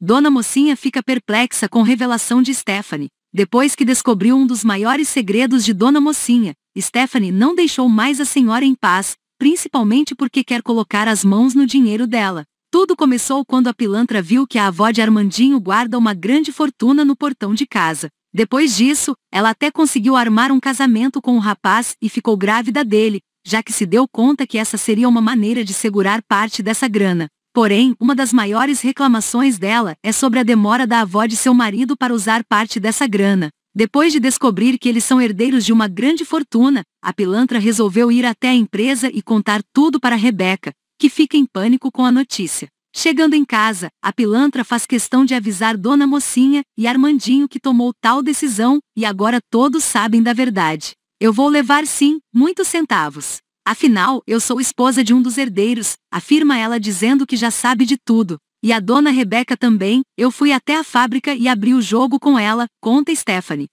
Dona Mocinha fica perplexa com revelação de Stephanie. Depois que descobriu um dos maiores segredos de Dona Mocinha, Stephanie não deixou mais a senhora em paz, principalmente porque quer colocar as mãos no dinheiro dela. Tudo começou quando a pilantra viu que a avó de Armandinho guarda uma grande fortuna no portão de casa. Depois disso, ela até conseguiu armar um casamento com o rapaz e ficou grávida dele, já que se deu conta que essa seria uma maneira de segurar parte dessa grana. Porém, uma das maiores reclamações dela é sobre a demora da avó de seu marido para usar parte dessa grana. Depois de descobrir que eles são herdeiros de uma grande fortuna, a pilantra resolveu ir até a empresa e contar tudo para Rebeca, que fica em pânico com a notícia. Chegando em casa, a pilantra faz questão de avisar Dona Mocinha e Armandinho que tomou tal decisão e agora todos sabem da verdade. Eu vou levar sim, muitos centavos. Afinal, eu sou esposa de um dos herdeiros, afirma ela dizendo que já sabe de tudo. E a dona Rebeca também, eu fui até a fábrica e abri o jogo com ela, conta Stephanie.